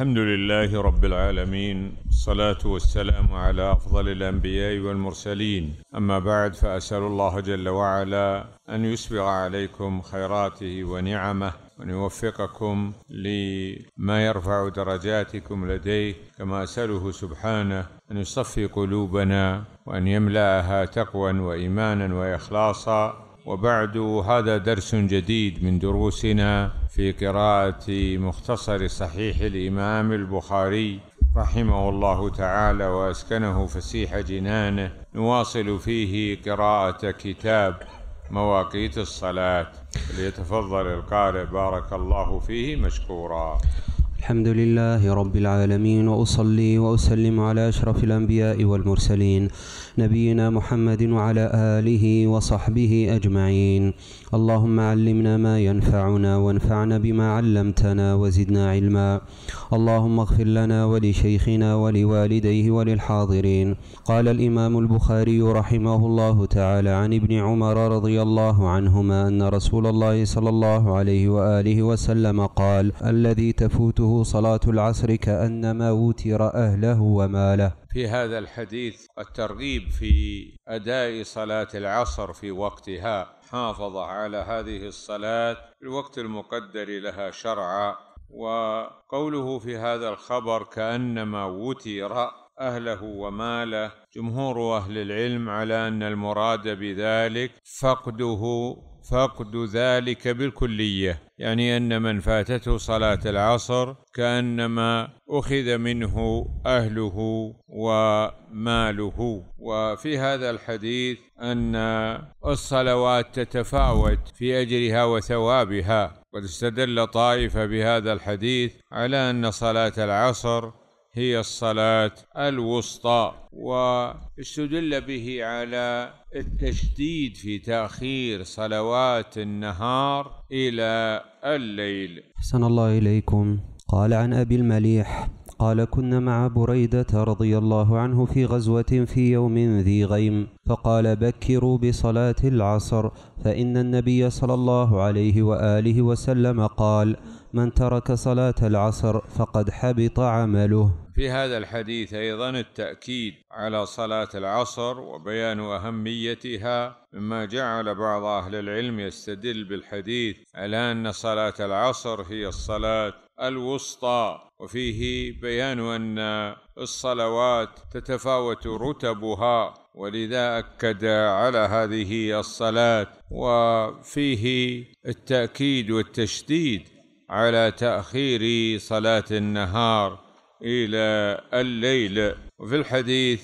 الحمد لله رب العالمين الصلاة والسلام على أفضل الأنبياء والمرسلين أما بعد فأسأل الله جل وعلا أن يسبغ عليكم خيراته ونعمه وأن يوفقكم لما يرفع درجاتكم لديه كما أسأله سبحانه أن يصفي قلوبنا وأن يملأها تقوى وإيمانا وإخلاصا وبعد هذا درس جديد من دروسنا في قراءة مختصر صحيح الإمام البخاري رحمه الله تعالى وأسكنه فسيح جنانه نواصل فيه قراءة كتاب مواقيت الصلاة ليتفضل القارئ بارك الله فيه مشكورا الحمد لله رب العالمين وأصلي وأسلم على أشرف الأنبياء والمرسلين نبينا محمد وعلى آله وصحبه أجمعين اللهم علمنا ما ينفعنا وانفعنا بما علمتنا وزدنا علما اللهم اغفر لنا ولشيخنا ولوالديه وللحاضرين قال الإمام البخاري رحمه الله تعالى عن ابن عمر رضي الله عنهما أن رسول الله صلى الله عليه وآله وسلم قال الذي تفوته صلاة العصر كأنما وتر أهله وماله في هذا الحديث الترغيب في أداء صلاة العصر في وقتها حافظ على هذه الصلاة الوقت المقدر لها شرعا وقوله في هذا الخبر كأنما وتر أهله وماله جمهور أهل العلم على أن المراد بذلك فقده فقد ذلك بالكلية يعني أن من فاتته صلاة العصر كأنما أخذ منه أهله وماله وفي هذا الحديث أن الصلوات تتفاوت في أجرها وثوابها قد استدل طائفة بهذا الحديث على أن صلاة العصر هي الصلاة الوسطى واستدل به على التشديد في تأخير صلوات النهار إلى الليل حسن الله إليكم قال عن أبي المليح قال كنا مع بريدة رضي الله عنه في غزوة في يوم ذي غيم فقال بكروا بصلاة العصر فإن النبي صلى الله عليه وآله وسلم قال من ترك صلاة العصر فقد حبط عمله في هذا الحديث أيضا التأكيد على صلاة العصر وبيان أهميتها مما جعل بعض أهل العلم يستدل بالحديث على أن صلاة العصر هي الصلاة الوسطى وفيه بيان أن الصلوات تتفاوت رتبها ولذا أكد على هذه الصلاة وفيه التأكيد والتشديد على تاخير صلاه النهار الى الليل وفي الحديث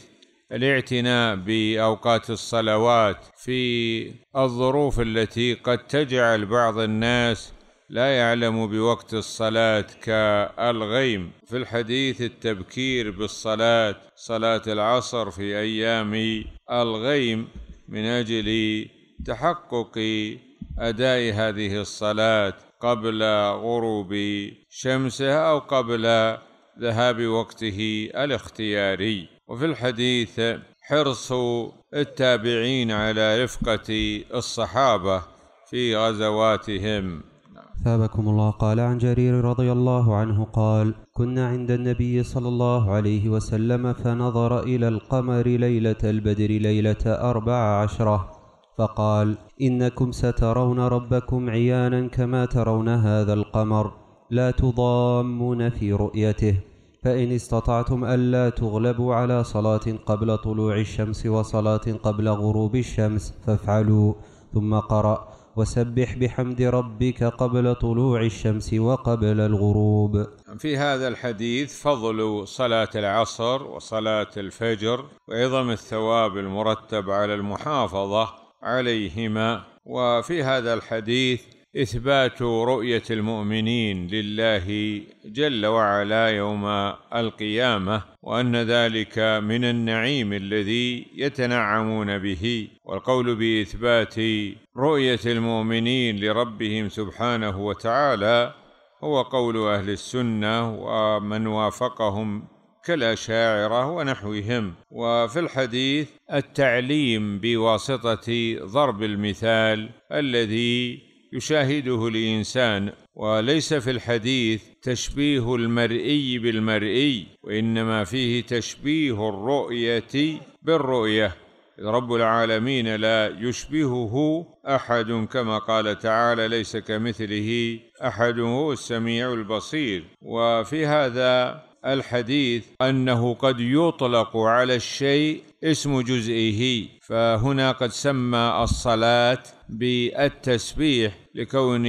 الاعتناء باوقات الصلوات في الظروف التي قد تجعل بعض الناس لا يعلم بوقت الصلاه كالغيم في الحديث التبكير بالصلاه صلاه العصر في ايام الغيم من اجل تحقق اداء هذه الصلاه قبل غروب شمسه أو قبل ذهاب وقته الاختياري وفي الحديث حرص التابعين على رفقة الصحابة في غزواتهم ثابكم الله قال عن جرير رضي الله عنه قال كنا عند النبي صلى الله عليه وسلم فنظر إلى القمر ليلة البدر ليلة أربع عشرة فقال إنكم سترون ربكم عيانا كما ترون هذا القمر لا تضامون في رؤيته فإن استطعتم ألا تغلبوا على صلاة قبل طلوع الشمس وصلاة قبل غروب الشمس فافعلوا ثم قرأ وسبح بحمد ربك قبل طلوع الشمس وقبل الغروب. في هذا الحديث فضل صلاة العصر وصلاة الفجر وعظم الثواب المرتب على المحافظة عليهما وفي هذا الحديث اثبات رؤيه المؤمنين لله جل وعلا يوم القيامه وان ذلك من النعيم الذي يتنعمون به والقول باثبات رؤيه المؤمنين لربهم سبحانه وتعالى هو قول اهل السنه ومن وافقهم كالاشاعره ونحوهم وفي الحديث التعليم بواسطه ضرب المثال الذي يشاهده الانسان وليس في الحديث تشبيه المرئي بالمرئي وانما فيه تشبيه الرؤيه بالرؤيه رب العالمين لا يشبهه احد كما قال تعالى ليس كمثله احد هو السميع البصير وفي هذا الحديث أنه قد يطلق على الشيء اسم جزئه فهنا قد سمى الصلاة بالتسبيح لكون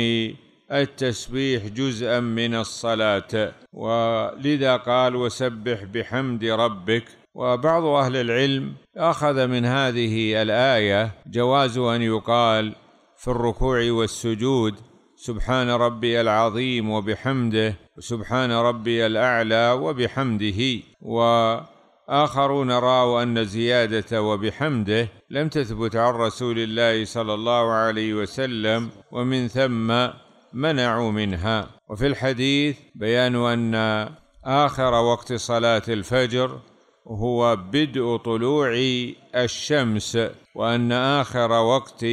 التسبيح جزءا من الصلاة ولذا قال وسبح بحمد ربك وبعض أهل العلم أخذ من هذه الآية جواز أن يقال في الركوع والسجود سبحان ربي العظيم وبحمده سبحان ربي الأعلى وبحمده وآخرون رأوا أن زيادة وبحمده لم تثبت عن رسول الله صلى الله عليه وسلم ومن ثم منعوا منها وفي الحديث بيان أن آخر وقت صلاة الفجر هو بدء طلوع الشمس وأن آخر وقت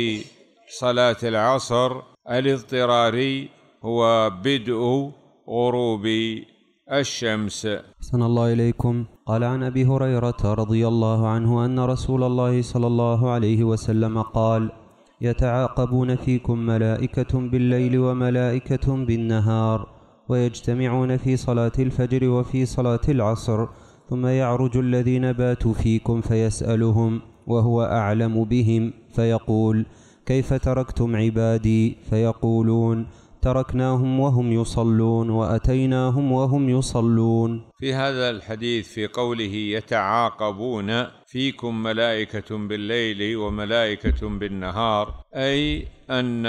صلاة العصر الاضطراري هو بدء غروب الشمس أحسن الله إليكم قال عن أبي هريرة رضي الله عنه أن رسول الله صلى الله عليه وسلم قال يتعاقبون فيكم ملائكة بالليل وملائكة بالنهار ويجتمعون في صلاة الفجر وفي صلاة العصر ثم يعرج الذين باتوا فيكم فيسألهم وهو أعلم بهم فيقول كيف تركتم عبادي فيقولون تركناهم وهم يصلون وأتيناهم وهم يصلون في هذا الحديث في قوله يتعاقبون فيكم ملائكة بالليل وملائكة بالنهار أي أن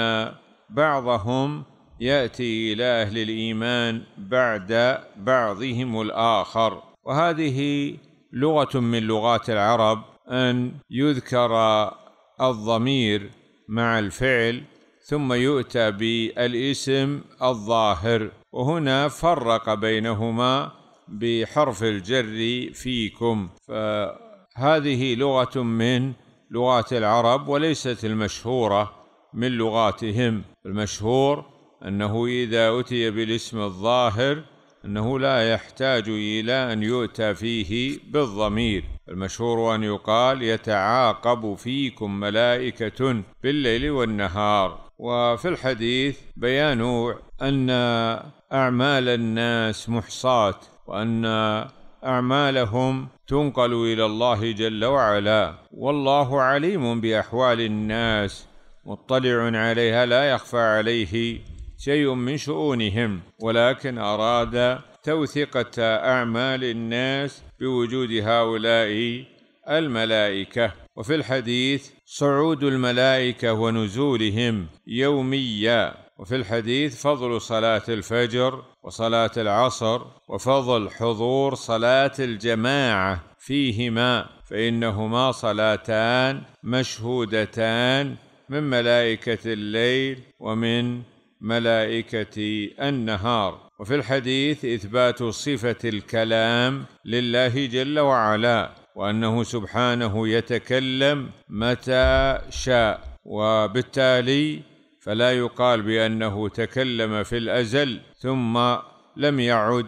بعضهم يأتي إلى أهل الإيمان بعد بعضهم الآخر وهذه لغة من لغات العرب أن يذكر الضمير مع الفعل ثم يؤتى بالاسم الظاهر وهنا فرق بينهما بحرف الجر فيكم فهذه لغة من لغات العرب وليست المشهورة من لغاتهم المشهور أنه إذا أتي بالاسم الظاهر أنه لا يحتاج إلى أن يؤتى فيه بالضمير المشهور أن يقال يتعاقب فيكم ملائكة بالليل والنهار وفي الحديث بيان أن أعمال الناس محصاة وأن أعمالهم تنقل إلى الله جل وعلا والله عليم بأحوال الناس مطلع عليها لا يخفى عليه شيء من شؤونهم ولكن أراد توثيقة أعمال الناس بوجود هؤلاء الملائكة وفي الحديث صعود الملائكة ونزولهم يوميا وفي الحديث فضل صلاة الفجر وصلاة العصر وفضل حضور صلاة الجماعة فيهما فإنهما صلاتان مشهودتان من ملائكة الليل ومن ملائكة النهار وفي الحديث إثبات صفة الكلام لله جل وعلا وانه سبحانه يتكلم متى شاء وبالتالي فلا يقال بانه تكلم في الازل ثم لم يعد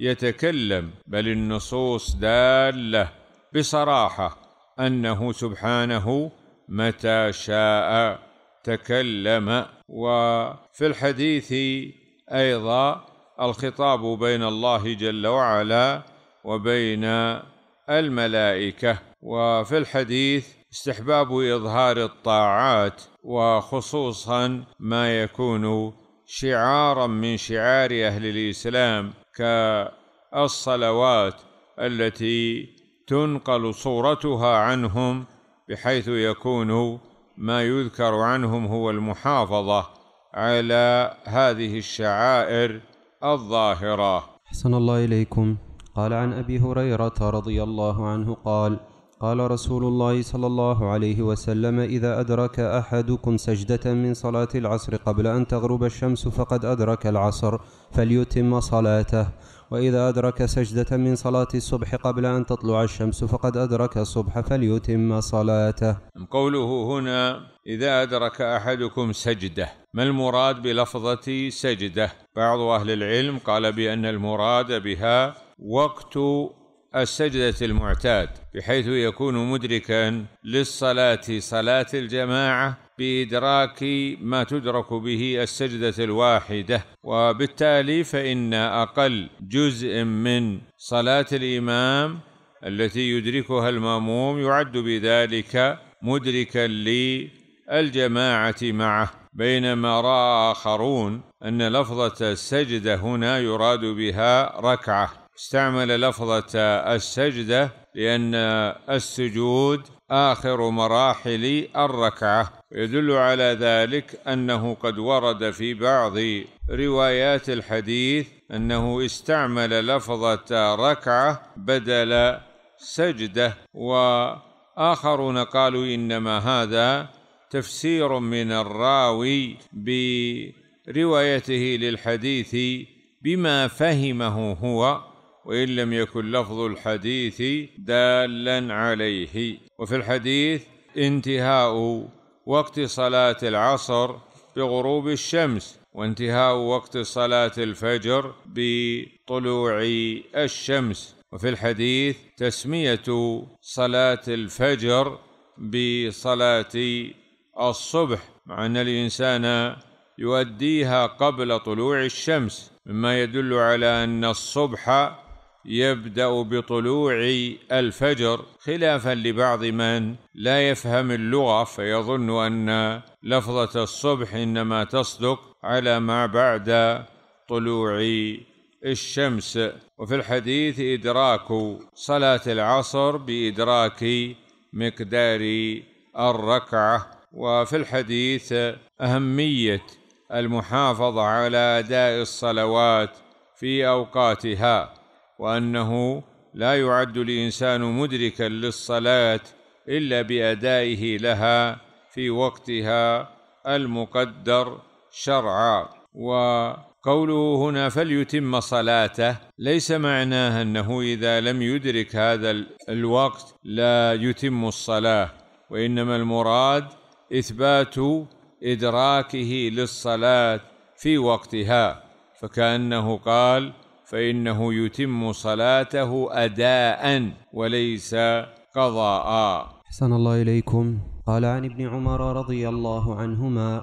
يتكلم بل النصوص داله بصراحه انه سبحانه متى شاء تكلم وفي الحديث ايضا الخطاب بين الله جل وعلا وبين الملائكه وفي الحديث استحباب اظهار الطاعات وخصوصا ما يكون شعارا من شعار اهل الاسلام كالصلوات التي تنقل صورتها عنهم بحيث يكون ما يذكر عنهم هو المحافظه على هذه الشعائر الظاهره احسن الله اليكم قال عن ابي هريره رضي الله عنه قال قال رسول الله صلى الله عليه وسلم اذا ادرك احدكم سجده من صلاه العصر قبل ان تغرب الشمس فقد ادرك العصر فليتم صلاته واذا ادرك سجده من صلاه الصبح قبل ان تطلع الشمس فقد ادرك الصبح فليتم صلاته قوله هنا اذا ادرك احدكم سجده ما المراد بلفظه سجده بعض اهل العلم قال بان المراد بها وقت السجدة المعتاد بحيث يكون مدركا للصلاة صلاة الجماعة بإدراك ما تدرك به السجدة الواحدة وبالتالي فإن أقل جزء من صلاة الإمام التي يدركها الماموم يعد بذلك مدركا للجماعة معه بينما رأى آخرون أن لفظة السجدة هنا يراد بها ركعة استعمل لفظة السجدة لأن السجود آخر مراحل الركعة يدل على ذلك أنه قد ورد في بعض روايات الحديث أنه استعمل لفظة ركعة بدل سجدة وآخرون قالوا إنما هذا تفسير من الراوي بروايته للحديث بما فهمه هو وان لم يكن لفظ الحديث دالا عليه وفي الحديث انتهاء وقت صلاه العصر بغروب الشمس وانتهاء وقت صلاه الفجر بطلوع الشمس وفي الحديث تسميه صلاه الفجر بصلاه الصبح مع ان الانسان يؤديها قبل طلوع الشمس مما يدل على ان الصبح يبدا بطلوع الفجر خلافا لبعض من لا يفهم اللغه فيظن ان لفظه الصبح انما تصدق على ما بعد طلوع الشمس وفي الحديث ادراك صلاه العصر بادراك مقدار الركعه وفي الحديث اهميه المحافظه على اداء الصلوات في اوقاتها وانه لا يعد الانسان مدركا للصلاه الا بادائه لها في وقتها المقدر شرعا وقوله هنا فليتم صلاته ليس معناه انه اذا لم يدرك هذا الوقت لا يتم الصلاه وانما المراد اثبات ادراكه للصلاه في وقتها فكانه قال فانه يتم صلاته اداء وليس قضاء احسن الله اليكم قال عن ابن عمر رضي الله عنهما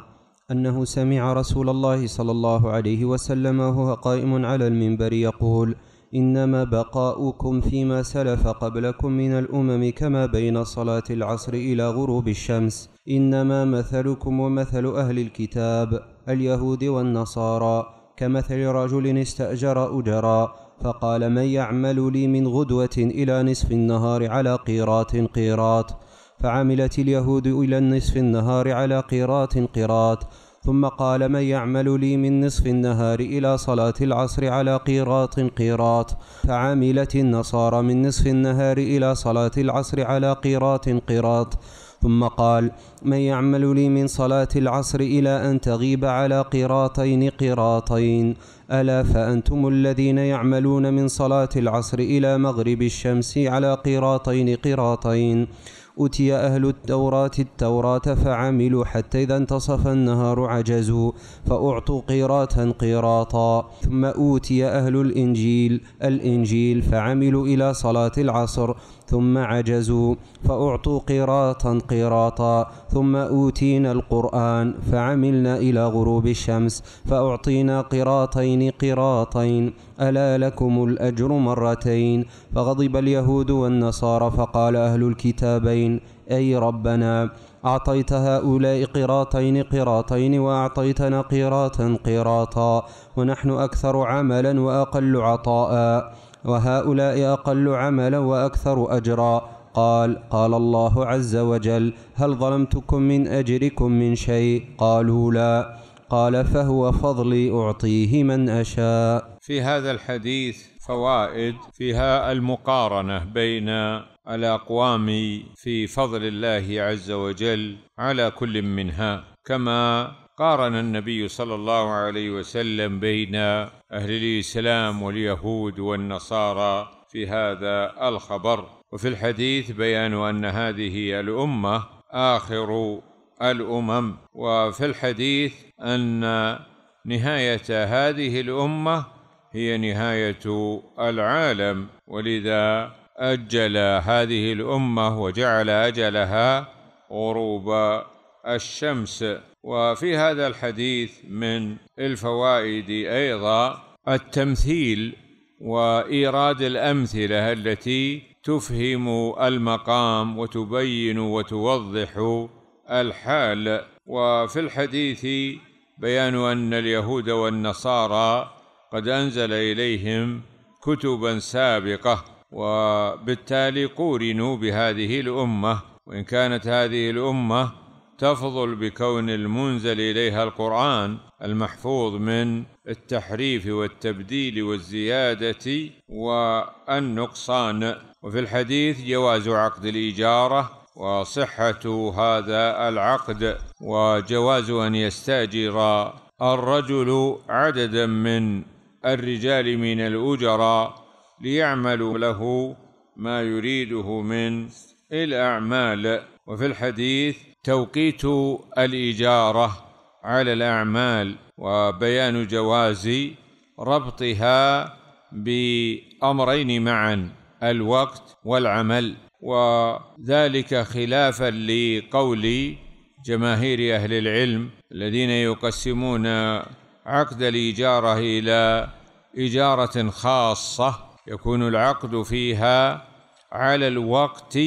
انه سمع رسول الله صلى الله عليه وسلم وهو قائم على المنبر يقول انما بقاؤكم فيما سلف قبلكم من الامم كما بين صلاه العصر الى غروب الشمس انما مثلكم ومثل اهل الكتاب اليهود والنصارى كمثل رجل استأجر أجرا فقال من يعمل لي من غدوة إلى نصف النهار على قيراط قيراط فعملت اليهود إلى نصف النهار على قيراط قيراط ثم قال من يعمل لي من نصف النهار إلى صلاة العصر على قيراط قيراط فعملت النصارى من نصف النهار إلى صلاة العصر على قيراط قيراط ثم قال من يعمل لي من صلاة العصر إلى أن تغيب على قراطين قراطين ألا فأنتم الذين يعملون من صلاة العصر إلى مغرب الشمس على قراطين قراطين أتي أهل التوراة التوراة فعملوا حتى إذا انتصف النهار عجزوا فأعطوا قيراتا قيراطا ثم أوتي أهل الإنجيل الإنجيل فعملوا إلى صلاة العصر ثم عجزوا فأعطوا قيراطا قيراطا ثم أوتينا القرآن فعملنا إلى غروب الشمس فأعطينا قيراطين قيراطين ألا لكم الأجر مرتين فغضب اليهود والنصارى فقال أهل الكتابين قراطين أي ربنا أعطيت هؤلاء قراطين قراطين وأعطيتنا قيراطا قيراطا ونحن أكثر عملا وأقل عطاء وهؤلاء أقل عملا وأكثر أجرا قال قال الله عز وجل هل ظلمتكم من أجركم من شيء قالوا لا قال فهو فضلي أعطيه من أشاء في هذا الحديث فوائد فيها المقارنة بين الاقوام في فضل الله عز وجل على كل منها كما قارن النبي صلى الله عليه وسلم بين اهل الاسلام واليهود والنصارى في هذا الخبر وفي الحديث بيان ان هذه الامه اخر الامم وفي الحديث ان نهايه هذه الامه هي نهايه العالم ولذا أجل هذه الأمة وجعل أجلها غروب الشمس وفي هذا الحديث من الفوائد أيضا التمثيل وإيراد الأمثلة التي تفهم المقام وتبين وتوضح الحال وفي الحديث بيان أن اليهود والنصارى قد أنزل إليهم كتبا سابقة وبالتالي قورنوا بهذه الامه وان كانت هذه الامه تفضل بكون المنزل اليها القران المحفوظ من التحريف والتبديل والزياده والنقصان وفي الحديث جواز عقد الاجاره وصحة هذا العقد وجواز أن يستأجر الرجل عددا من الرجال من الأجراء ليعملوا له ما يريده من الأعمال وفي الحديث توقيت الإجارة على الأعمال وبيان جواز ربطها بأمرين معا الوقت والعمل وذلك خلافا لقول جماهير أهل العلم الذين يقسمون عقد الإجارة إلى إجارة خاصة يكون العقد فيها على الوقت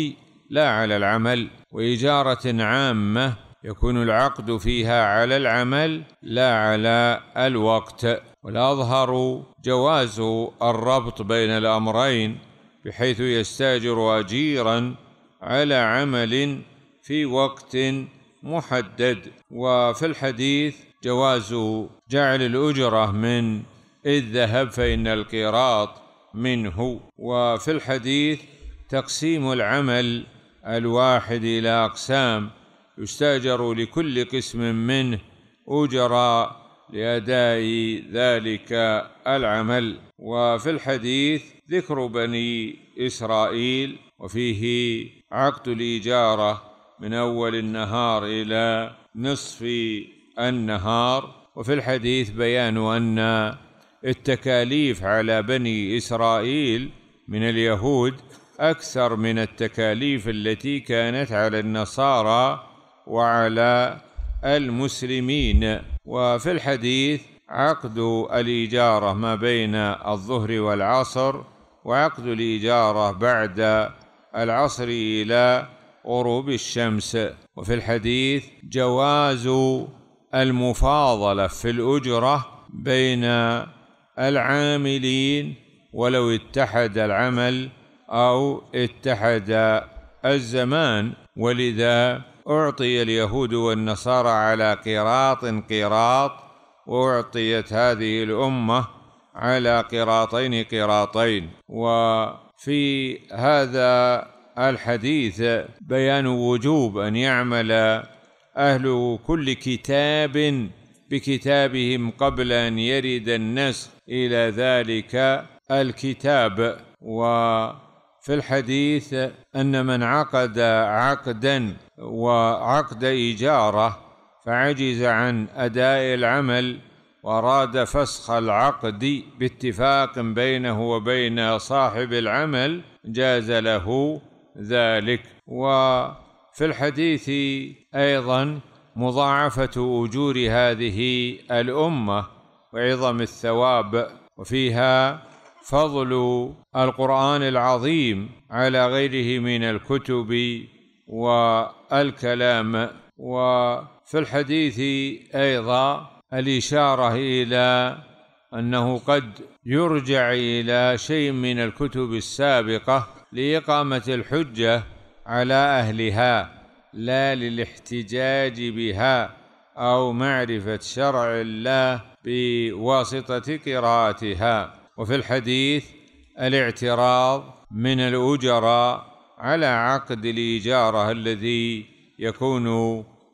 لا على العمل وإجارة عامة يكون العقد فيها على العمل لا على الوقت والأظهر جواز الربط بين الأمرين بحيث يستاجر أجيرا على عمل في وقت محدد وفي الحديث جواز جعل الأجرة من الذهب فإن القيراط منه وفي الحديث تقسيم العمل الواحد إلى أقسام يستأجر لكل قسم منه أجرا لأداء ذلك العمل وفي الحديث ذكر بني إسرائيل وفيه عقد الإجارة من أول النهار إلى نصف النهار وفي الحديث بيان أن التكاليف على بني اسرائيل من اليهود اكثر من التكاليف التي كانت على النصارى وعلى المسلمين وفي الحديث عقد الاجاره ما بين الظهر والعصر وعقد الاجاره بعد العصر الى غروب الشمس وفي الحديث جواز المفاضله في الاجره بين العاملين ولو اتحد العمل أو اتحد الزمان ولذا أعطي اليهود والنصارى على قراط قراط وأعطيت هذه الأمة على قراطين قراطين وفي هذا الحديث بيان وجوب أن يعمل أهل كل كتاب بكتابهم قبل ان يرد النسخ الى ذلك الكتاب وفي الحديث ان من عقد عقدا وعقد اجاره فعجز عن اداء العمل واراد فسخ العقد باتفاق بينه وبين صاحب العمل جاز له ذلك وفي الحديث ايضا مضاعفه اجور هذه الامه وعظم الثواب وفيها فضل القران العظيم على غيره من الكتب والكلام وفي الحديث ايضا الاشاره الى انه قد يرجع الى شيء من الكتب السابقه لاقامه الحجه على اهلها لا للاحتجاج بها او معرفه شرع الله بواسطه قراءتها وفي الحديث الاعتراض من الاجراء على عقد الاجاره الذي يكون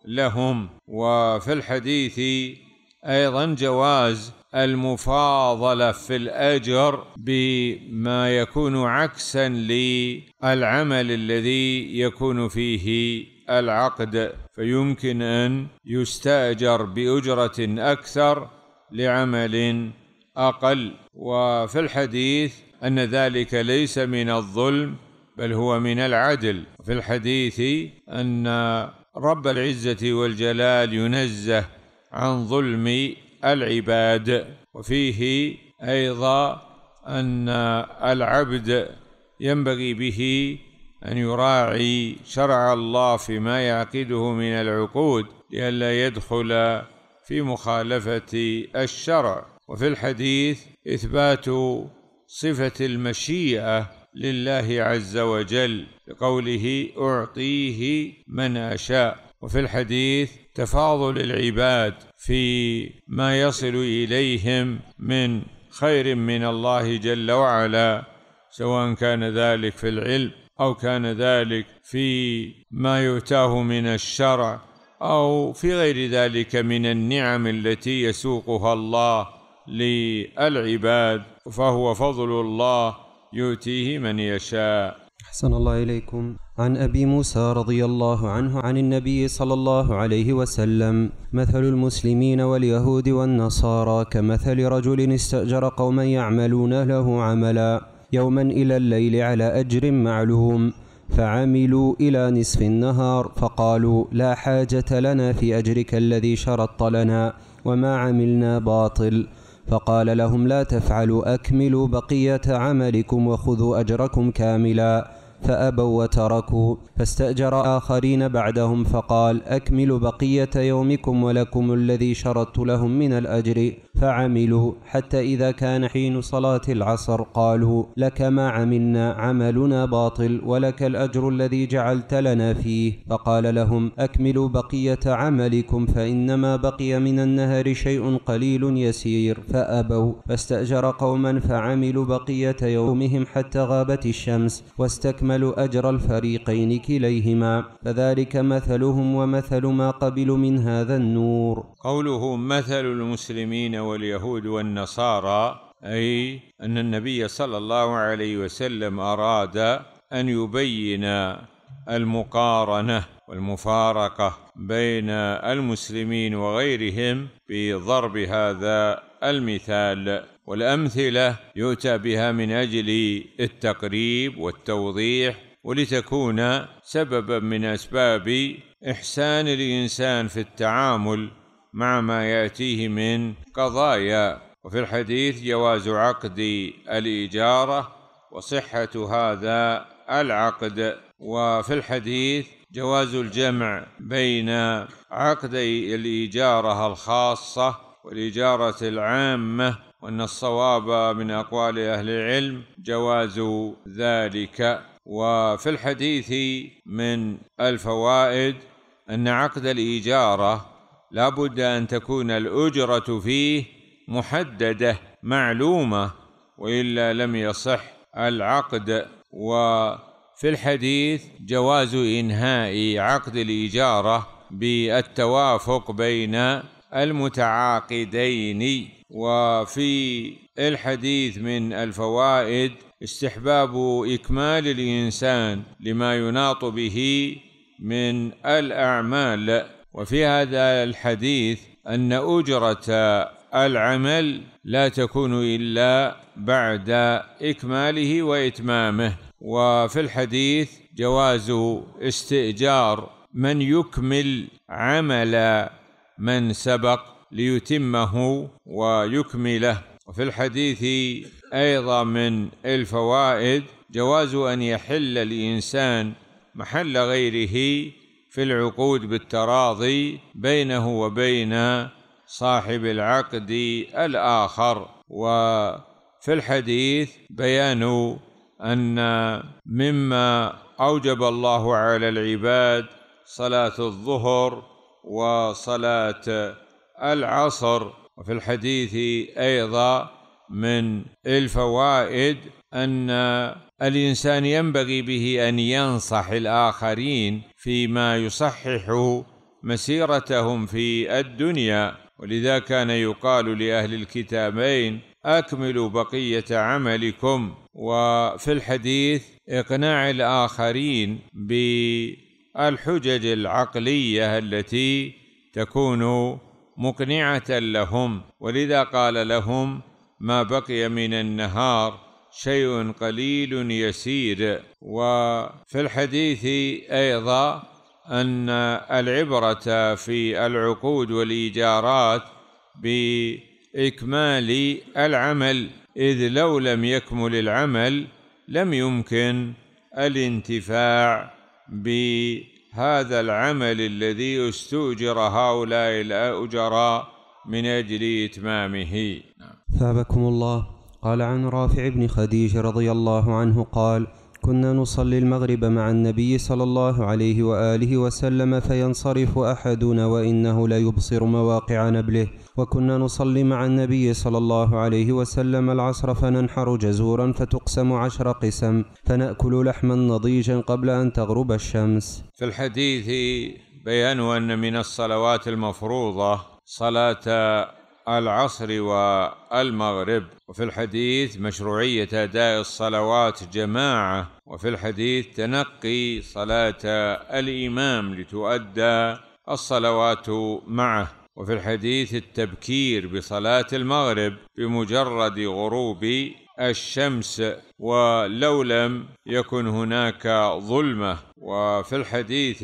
لهم وفي الحديث ايضا جواز المفاضله في الاجر بما يكون عكسا للعمل الذي يكون فيه العقد فيمكن ان يستاجر باجره اكثر لعمل اقل وفي الحديث ان ذلك ليس من الظلم بل هو من العدل في الحديث ان رب العزه والجلال ينزه عن ظلم العباد وفيه ايضا ان العبد ينبغي به أن يراعي شرع الله فيما يعقده من العقود لئلا يدخل في مخالفة الشرع وفي الحديث إثبات صفة المشيئة لله عز وجل بقوله أعطيه من أشاء وفي الحديث تفاضل العباد في ما يصل إليهم من خير من الله جل وعلا سواء كان ذلك في العلم أو كان ذلك في ما يؤتاه من الشرع أو في غير ذلك من النعم التي يسوقها الله للعباد فهو فضل الله يؤتيه من يشاء أحسن الله إليكم عن أبي موسى رضي الله عنه عن النبي صلى الله عليه وسلم مثل المسلمين واليهود والنصارى كمثل رجل استأجر قوما يعملون له عملاً يوما إلى الليل على أجر معلوم فعملوا إلى نصف النهار فقالوا لا حاجة لنا في أجرك الذي شرطت لنا وما عملنا باطل فقال لهم لا تفعلوا أكملوا بقية عملكم وخذوا أجركم كاملا فأبوا وتركوا فاستأجر آخرين بعدهم فقال أكمل بقية يومكم ولكم الذي شرطت لهم من الأجر فعملوا حتى إذا كان حين صلاة العصر قالوا لك ما عملنا عملنا باطل ولك الأجر الذي جعلت لنا فيه فقال لهم أكملوا بقية عملكم فإنما بقي من النهر شيء قليل يسير فأبوا فاستأجر قوما فعملوا بقية يومهم حتى غابت الشمس واستكمل يحمل أجر الفريقين كليهما فذلك مثلهم ومثل ما قبلوا من هذا النور قوله مثل المسلمين واليهود والنصارى أي أن النبي صلى الله عليه وسلم أراد أن يبين المقارنة والمفارقة بين المسلمين وغيرهم بضرب هذا المثال والامثله يؤتى بها من اجل التقريب والتوضيح ولتكون سببا من اسباب احسان الانسان في التعامل مع ما ياتيه من قضايا وفي الحديث جواز عقد الاجاره وصحه هذا العقد وفي الحديث جواز الجمع بين عقدي الإجارة الخاصة والإجارة العامة وأن الصواب من أقوال أهل العلم جواز ذلك وفي الحديث من الفوائد أن عقد الإجارة لا بد أن تكون الأجرة فيه محددة معلومة وإلا لم يصح العقد وفي الحديث جواز إنهاء عقد الإجارة بالتوافق بين المتعاقدين وفي الحديث من الفوائد استحباب إكمال الإنسان لما يناط به من الأعمال وفي هذا الحديث أن أجرة العمل لا تكون إلا بعد إكماله وإتمامه وفي الحديث جواز استئجار من يكمل عمل من سبق ليتمه ويكمله وفي الحديث أيضا من الفوائد جواز أن يحل الإنسان محل غيره في العقود بالتراضي بينه وبين صاحب العقد الآخر وفي الحديث بيان أن مما أوجب الله على العباد صلاة الظهر وصلاة العصر وفي الحديث أيضا من الفوائد أن الإنسان ينبغي به أن ينصح الآخرين فيما يصحح مسيرتهم في الدنيا ولذا كان يقال لأهل الكتابين أكملوا بقية عملكم وفي الحديث إقناع الآخرين بالحجج العقلية التي تكون مقنعه لهم ولذا قال لهم ما بقي من النهار شيء قليل يسير وفي الحديث ايضا ان العبره في العقود والايجارات باكمال العمل اذ لو لم يكمل العمل لم يمكن الانتفاع ب هذا العمل الذي استؤجر هؤلاء الأجراء من أجل إتمامه ثابكم الله قال عن رافع بن خديج رضي الله عنه قال كنا نصلي المغرب مع النبي صلى الله عليه وآله وسلم فينصرف أحدنا وإنه لا يبصر مواقع نبله وكنا نصلي مع النبي صلى الله عليه وسلم العصر فننحر جزورا فتقسم عشر قسم فنأكل لحما نضيجا قبل أن تغرب الشمس في الحديث بيان أن من الصلوات المفروضة صلاة العصر والمغرب وفي الحديث مشروعية أداء الصلوات جماعة وفي الحديث تنقي صلاة الإمام لتؤدى الصلوات معه وفي الحديث التبكير بصلاة المغرب بمجرد غروب الشمس ولو لم يكن هناك ظلمة وفي الحديث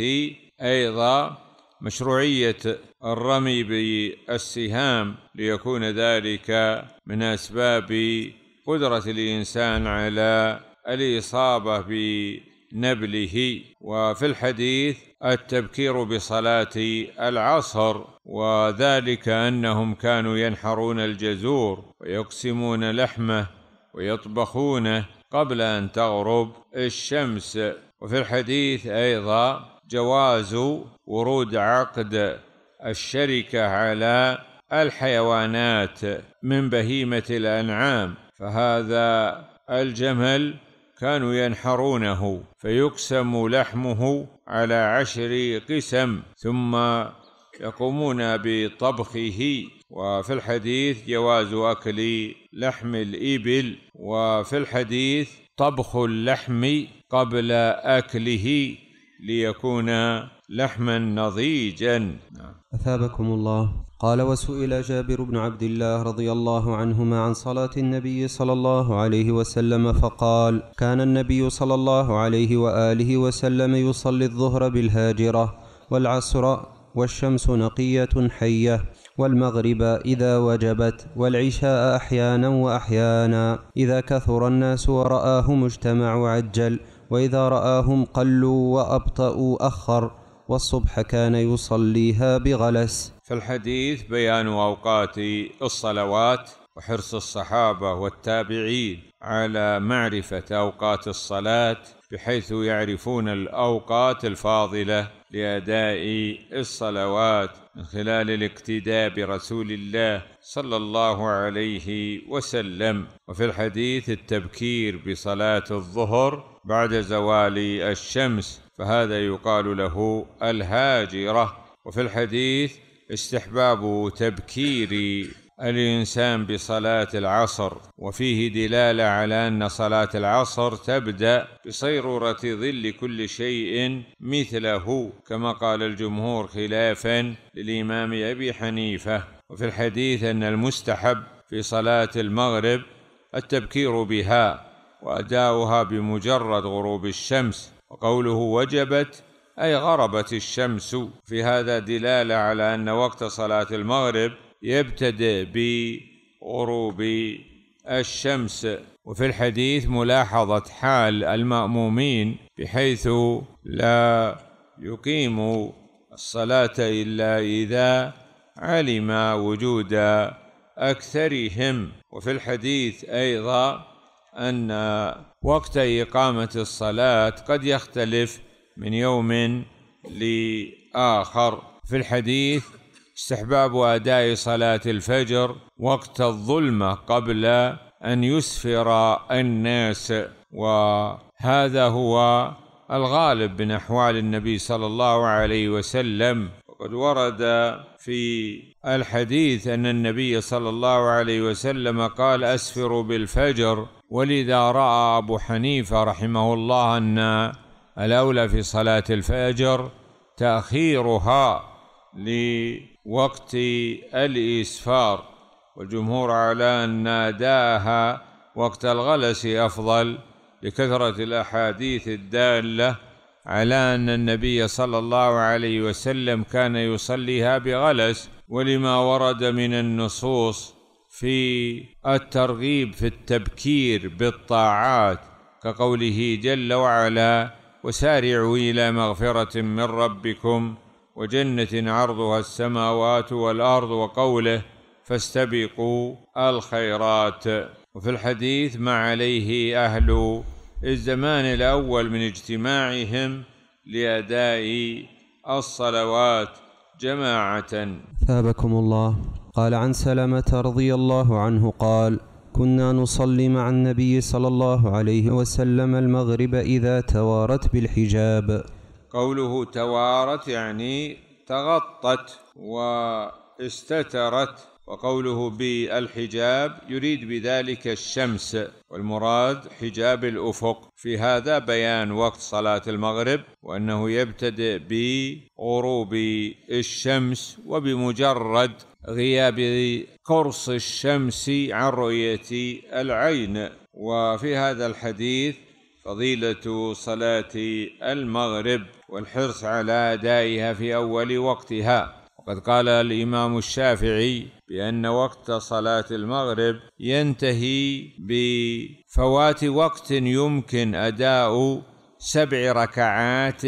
أيضا مشروعية الرمي بالسهام ليكون ذلك من أسباب قدرة الإنسان على الإصابة بنبله وفي الحديث التبكير بصلاة العصر وذلك أنهم كانوا ينحرون الجزور ويقسمون لحمه ويطبخونه قبل أن تغرب الشمس وفي الحديث أيضا جواز ورود عقد الشركة على الحيوانات من بهيمة الأنعام فهذا الجمل كانوا ينحرونه فيقسم لحمه على عشر قسم ثم يقومون بطبخه وفي الحديث جواز اكل لحم الابل وفي الحديث طبخ اللحم قبل اكله ليكون لحما نضيجا نعم. أثابكم الله قال وسئل جابر بن عبد الله رضي الله عنهما عن صلاة النبي صلى الله عليه وسلم فقال كان النبي صلى الله عليه وآله وسلم يصلي الظهر بالهاجرة والعصر والشمس نقية حية والمغرب إذا وجبت والعشاء أحيانا وأحيانا إذا كثر الناس ورآهم اجتمعوا عجل وإذا رآهم قلوا وأبطأوا أخر والصبح كان يصليها بغلس في الحديث بيان أوقات الصلوات وحرص الصحابة والتابعين على معرفة أوقات الصلاة بحيث يعرفون الأوقات الفاضلة لأداء الصلوات من خلال الاقتداء برسول الله صلى الله عليه وسلم وفي الحديث التبكير بصلاة الظهر بعد زوال الشمس فهذا يقال له الهاجرة وفي الحديث استحباب تبكير الإنسان بصلاة العصر وفيه دلالة على أن صلاة العصر تبدأ بصيرورة ظل كل شيء مثله كما قال الجمهور خلافا للإمام أبي حنيفة وفي الحديث أن المستحب في صلاة المغرب التبكير بها وأداؤها بمجرد غروب الشمس وقوله وجبت أي غربت الشمس في هذا دلالة على أن وقت صلاة المغرب يبتدئ بغروب الشمس وفي الحديث ملاحظة حال المأمومين بحيث لا يقيم الصلاة إلا إذا علم وجود أكثرهم وفي الحديث أيضا أن وقت إقامة الصلاة قد يختلف من يوم لآخر في الحديث استحباب أداء صلاة الفجر وقت الظلمة قبل أن يسفر الناس وهذا هو الغالب من أحوال النبي صلى الله عليه وسلم وقد ورد في الحديث ان النبي صلى الله عليه وسلم قال اسفروا بالفجر ولذا راى ابو حنيفه رحمه الله ان الاولى في صلاه الفجر تاخيرها لوقت الاسفار والجمهور على ان اداها وقت الغلس افضل لكثره الاحاديث الداله على ان النبي صلى الله عليه وسلم كان يصليها بغلس ولما ورد من النصوص في الترغيب في التبكير بالطاعات كقوله جل وعلا وسارعوا الى مغفره من ربكم وجنه عرضها السماوات والارض وقوله فاستبقوا الخيرات وفي الحديث ما عليه اهل الزمان الاول من اجتماعهم لاداء الصلوات جماعه ثابكم الله قال عن سلمه رضي الله عنه قال كنا نصلي مع النبي صلى الله عليه وسلم المغرب اذا توارت بالحجاب قوله توارت يعني تغطت واستترت وقوله بالحجاب يريد بذلك الشمس والمراد حجاب الافق في هذا بيان وقت صلاه المغرب وانه يبتدئ بغروب الشمس وبمجرد غياب قرص الشمس عن رؤيه العين وفي هذا الحديث فضيله صلاه المغرب والحرص على ادائها في اول وقتها وقد قال الامام الشافعي بان وقت صلاه المغرب ينتهي بفوات وقت يمكن اداء سبع ركعات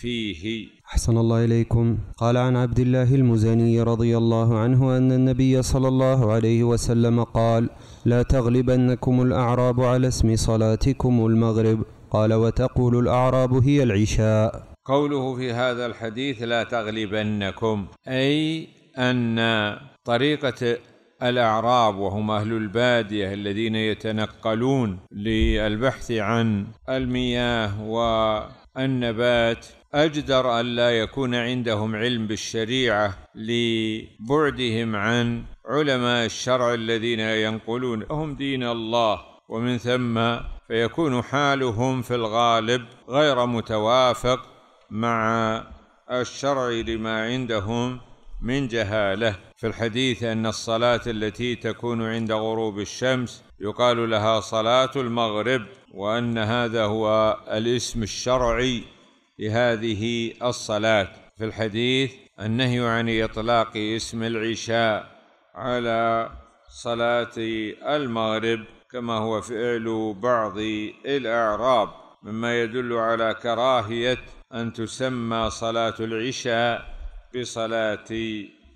فيه احسن الله اليكم قال عن عبد الله المزني رضي الله عنه ان النبي صلى الله عليه وسلم قال لا تغلبنكم الاعراب على اسم صلاتكم المغرب قال وتقول الاعراب هي العشاء قوله في هذا الحديث لا تغلبنكم اي ان طريقه الاعراب وهم اهل الباديه الذين يتنقلون للبحث عن المياه والنبات اجدر ان لا يكون عندهم علم بالشريعه لبعدهم عن علماء الشرع الذين ينقلون لهم دين الله ومن ثم فيكون حالهم في الغالب غير متوافق مع الشرع لما عندهم من جهاله في الحديث ان الصلاه التي تكون عند غروب الشمس يقال لها صلاه المغرب وان هذا هو الاسم الشرعي لهذه الصلاه في الحديث النهي عن اطلاق اسم العشاء على صلاه المغرب كما هو فعل بعض الاعراب مما يدل على كراهيه أن تسمى صلاة العشاء بصلاة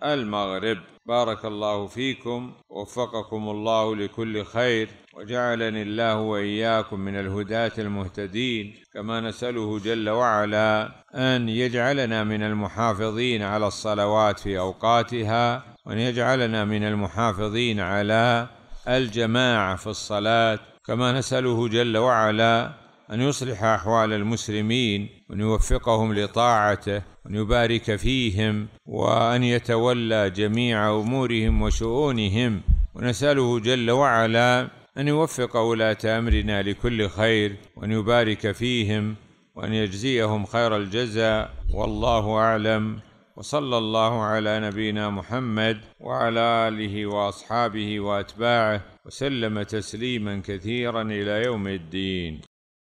المغرب بارك الله فيكم وفقكم الله لكل خير وجعلني الله واياكم من الهداة المهتدين كما نساله جل وعلا ان يجعلنا من المحافظين على الصلوات في اوقاتها وان يجعلنا من المحافظين على الجماعه في الصلاه كما نساله جل وعلا أن يصلح أحوال المسلمين وأن يوفقهم لطاعته وأن يبارك فيهم وأن يتولى جميع أمورهم وشؤونهم ونسأله جل وعلا أن يوفق ولاة أمرنا لكل خير وأن يبارك فيهم وأن يجزيهم خير الجزاء والله أعلم وصلى الله على نبينا محمد وعلى اله واصحابه واتباعه وسلم تسليما كثيرا الى يوم الدين